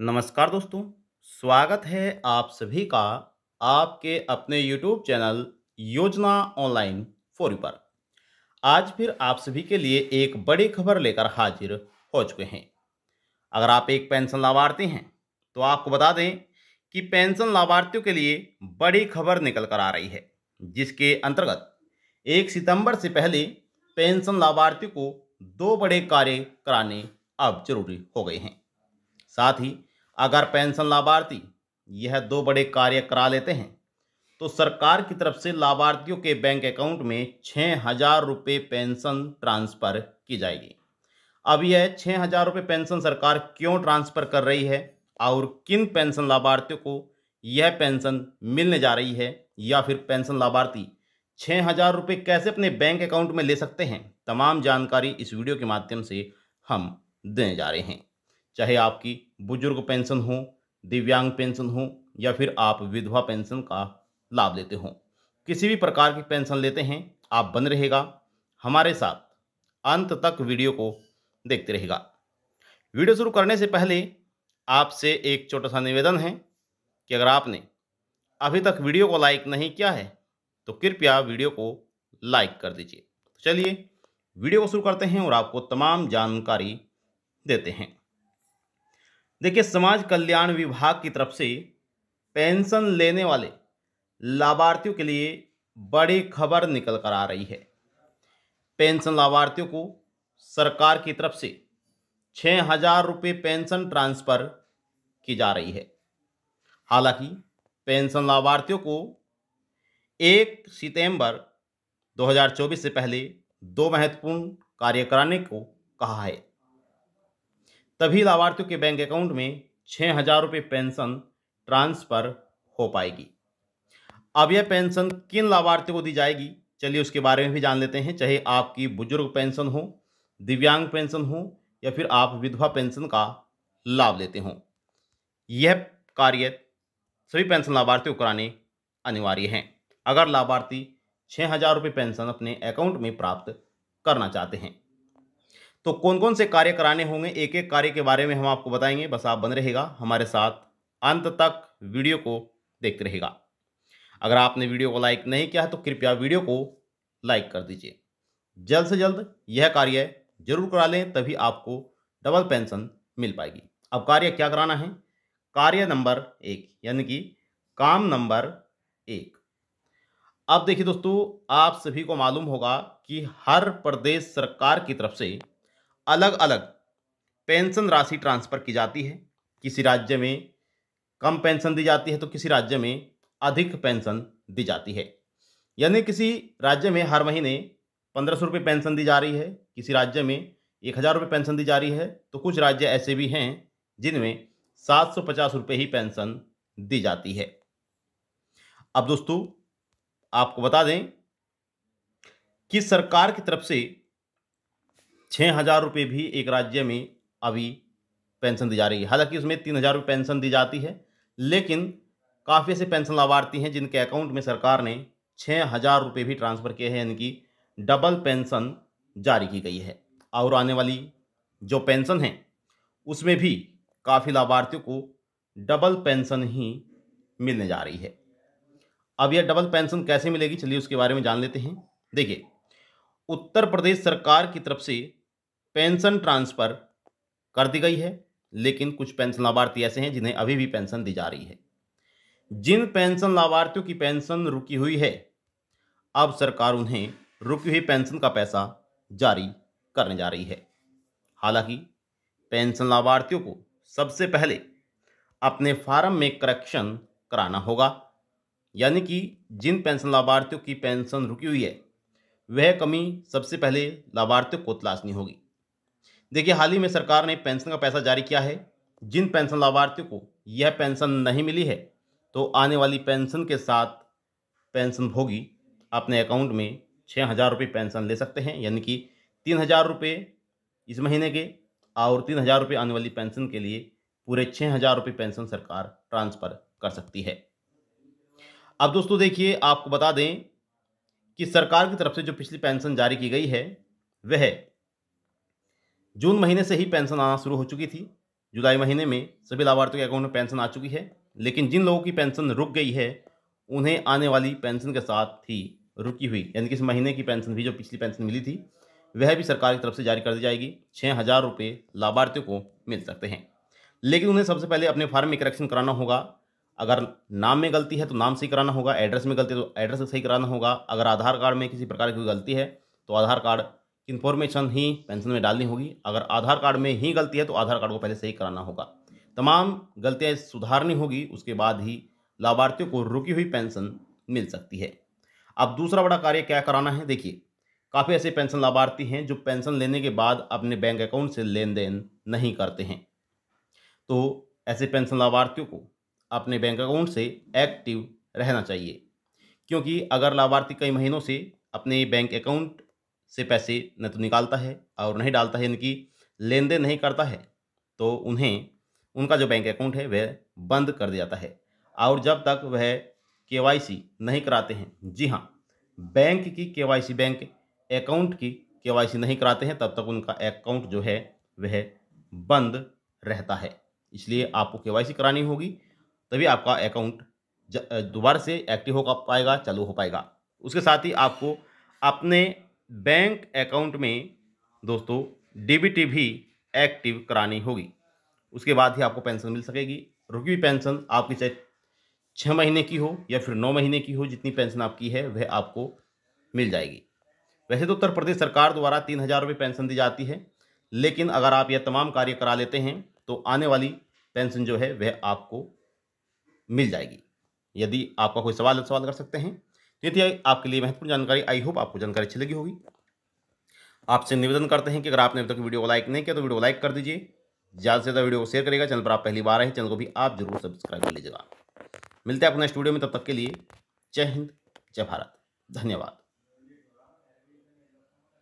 नमस्कार दोस्तों स्वागत है आप सभी का आपके अपने YouTube चैनल योजना ऑनलाइन फोर पर आज फिर आप सभी के लिए एक बड़ी खबर लेकर हाजिर हो चुके हैं अगर आप एक पेंशन लाभार्थी हैं तो आपको बता दें कि पेंशन लाभार्थियों के लिए बड़ी खबर निकल कर आ रही है जिसके अंतर्गत एक सितंबर से पहले पेंशन लाभार्थियों को दो बड़े कार्य कराने अब जरूरी हो गए हैं साथ ही अगर पेंशन लाभार्थी यह दो बड़े कार्य करा लेते हैं तो सरकार की तरफ से लाभार्थियों के बैंक अकाउंट में छः हज़ार रुपये पेंशन ट्रांसफ़र की जाएगी अब यह छः हज़ार रुपये पेंशन सरकार क्यों ट्रांसफ़र कर रही है और किन पेंशन लाभार्थियों को यह पेंशन मिलने जा रही है या फिर पेंशन लाभार्थी छः हज़ार रुपये कैसे अपने बैंक अकाउंट में ले सकते हैं तमाम जानकारी इस वीडियो के माध्यम से हम देने जा रहे हैं चाहे आपकी बुजुर्ग पेंशन हो दिव्यांग पेंशन हो या फिर आप विधवा पेंशन का लाभ लेते हों किसी भी प्रकार की पेंशन लेते हैं आप बन रहेगा हमारे साथ अंत तक वीडियो को देखते रहेगा वीडियो शुरू करने से पहले आपसे एक छोटा सा निवेदन है कि अगर आपने अभी तक वीडियो को लाइक नहीं किया है तो कृपया वीडियो को लाइक कर दीजिए तो चलिए वीडियो को शुरू करते हैं और आपको तमाम जानकारी देते हैं देखिए समाज कल्याण विभाग की तरफ से पेंशन लेने वाले लाभार्थियों के लिए बड़ी खबर निकल कर आ रही है पेंशन लाभार्थियों को सरकार की तरफ से छः हजार रुपये पेंशन ट्रांसफ़र की जा रही है हालांकि पेंशन लाभार्थियों को एक सितंबर 2024 से पहले दो महत्वपूर्ण कार्य कराने को कहा है तभी लाभार्थियों के बैंक अकाउंट में छः हजार रुपये पेंशन ट्रांसफ़र हो पाएगी अब यह पेंशन किन लाभार्थियों को दी जाएगी चलिए उसके बारे में भी जान लेते हैं चाहे आपकी बुजुर्ग पेंशन हो दिव्यांग पेंशन हो या फिर आप विधवा पेंशन का लाभ लेते हों यह कार्य सभी पेंशन लाभार्थियों को कराने अनिवार्य हैं अगर लाभार्थी छः हजार रुपये पेंशन अपने अकाउंट में प्राप्त करना चाहते हैं तो कौन कौन से कार्य कराने होंगे एक एक कार्य के बारे में हम आपको बताएंगे बस आप बन रहेगा हमारे साथ अंत तक वीडियो को देखते रहेगा अगर आपने वीडियो को लाइक नहीं किया है तो कृपया वीडियो को लाइक कर दीजिए जल्द से जल्द यह कार्य जरूर करा लें तभी आपको डबल पेंशन मिल पाएगी अब कार्य क्या कराना है कार्य नंबर एक यानी कि काम नंबर एक अब देखिए दोस्तों आप सभी को मालूम होगा कि हर प्रदेश सरकार की तरफ से अलग अलग पेंशन राशि ट्रांसफ़र की जाती है किसी राज्य में कम पेंशन दी जाती है तो किसी राज्य में अधिक पेंशन दी जाती है यानी किसी राज्य में हर महीने पंद्रह सौ रुपये पेंशन दी जा रही है किसी राज्य में एक हज़ार रुपये पेंशन दी जा रही है तो कुछ राज्य ऐसे भी हैं जिनमें सात सौ पचास रुपये ही पेंशन दी जाती है अब दोस्तों आपको बता दें कि सरकार की तरफ से छः हज़ार रुपये भी एक राज्य में अभी पेंशन दी जा रही है हालांकि उसमें तीन हज़ार रुपये पेंशन दी जाती है लेकिन काफ़ी ऐसे पेंशन लाभार्थी हैं जिनके अकाउंट में सरकार ने छः हज़ार रुपये भी ट्रांसफ़र किए हैं यानी कि डबल पेंशन जारी की गई है और आने वाली जो पेंशन है उसमें भी काफ़ी लाभार्थियों को डबल पेंशन ही मिलने जा रही है अब यह डबल पेंशन कैसे मिलेगी चलिए उसके बारे में जान लेते हैं देखिए उत्तर प्रदेश सरकार की तरफ से पेंशन ट्रांसफ़र कर दी गई है लेकिन कुछ पेंशन लाभार्थी ऐसे हैं जिन्हें अभी भी पेंशन दी जा रही है जिन पेंशन लाभार्थियों की पेंशन रुकी हुई है अब सरकार उन्हें रुकी हुई पेंशन का पैसा जारी करने जा रही है हालांकि पेंशन लाभार्थियों को सबसे पहले अपने फार्म में करेक्शन कराना होगा यानी कि जिन पेंशन लाभार्थियों की पेंशन रुकी हुई है वह कमी सबसे पहले लाभार्थियों को तलाशनी होगी देखिए हाल ही में सरकार ने पेंशन का पैसा जारी किया है जिन पेंशन लाभार्थियों को यह पेंशन नहीं मिली है तो आने वाली पेंशन के साथ पेंशन भोगी अपने अकाउंट में छः हज़ार रुपये पेंशन ले सकते हैं यानी कि तीन हज़ार रुपये इस महीने के और तीन हज़ार रुपये आने वाली पेंशन के लिए पूरे छः हज़ार रुपये पेंशन सरकार ट्रांसफ़र कर सकती है अब दोस्तों देखिए आपको बता दें कि सरकार की तरफ से जो पिछली पेंशन जारी की गई है वह जून महीने से ही पेंशन आना शुरू हो चुकी थी जुलाई महीने में सभी लाभार्थियों के अकाउंट में पेंशन आ चुकी है लेकिन जिन लोगों की पेंशन रुक गई है उन्हें आने वाली पेंशन के साथ ही रुकी हुई यानी कि इस महीने की पेंशन भी जो पिछली पेंशन मिली थी वह भी सरकार की तरफ से जारी कर दी जाएगी छः हज़ार रुपये लाभार्थियों को मिल सकते हैं लेकिन उन्हें सबसे पहले अपने फार्म में करेक्शन कराना होगा अगर नाम में गलती है तो नाम सही कराना होगा एड्रेस में गलती है तो एड्रेस सही कराना होगा अगर आधार कार्ड में किसी प्रकार की गलती है तो आधार कार्ड इन्फॉर्मेशन ही पेंशन में डालनी होगी अगर आधार कार्ड में ही गलती है तो आधार कार्ड को पहले सही कराना होगा तमाम गलतियाँ सुधारनी होगी उसके बाद ही लाभार्थियों को रुकी हुई पेंशन मिल सकती है अब दूसरा बड़ा कार्य क्या कराना है देखिए काफ़ी ऐसे पेंशन लाभार्थी हैं जो पेंशन लेने के बाद अपने बैंक अकाउंट से लेन देन नहीं करते हैं तो ऐसे पेंशन लाभार्थियों को अपने बैंक अकाउंट से एक्टिव रहना चाहिए क्योंकि अगर लाभार्थी कई महीनों से अपने बैंक अकाउंट से पैसे न तो निकालता है और नहीं डालता है इनकी लेन देन नहीं करता है तो उन्हें उनका जो बैंक अकाउंट है वह बंद कर दिया जाता है और जब तक वह के नहीं कराते हैं जी हाँ बैंक की के बैंक अकाउंट की के नहीं कराते हैं तब तक उनका अकाउंट जो है वह बंद रहता है इसलिए आपको के करानी होगी तभी आपका अकाउंट दोबारा से एक्टिव हो पाएगा चालू हो पाएगा उसके साथ ही आपको अपने बैंक अकाउंट में दोस्तों डीबीटी भी एक्टिव करानी होगी उसके बाद ही आपको पेंशन मिल सकेगी रुकी हुई पेंशन आपकी चाहे छः महीने की हो या फिर नौ महीने की हो जितनी पेंशन आपकी है वह आपको मिल जाएगी वैसे तो उत्तर प्रदेश सरकार द्वारा तीन हज़ार रुपये पेंशन दी जाती है लेकिन अगर आप यह तमाम कार्य करा लेते हैं तो आने वाली पेंशन जो है वह आपको मिल जाएगी यदि आपका कोई सवाल तो सवाल कर सकते हैं ये थी आपके लिए महत्वपूर्ण जानकारी आई होप आपको जानकारी अच्छी लगी होगी आपसे निवेदन करते हैं कि अगर आपने अब तक वीडियो को लाइक नहीं किया तो वीडियो लाइक कर दीजिए ज़्यादा से ज़्यादा वीडियो को शेयर करेगा चैनल पर आप पहली बार आए चैनल को भी आप जरूर सब्सक्राइब कर लीजिएगा मिलते हैं अपने स्टूडियो में तब तक के लिए जय हिंद जय भारत धन्यवाद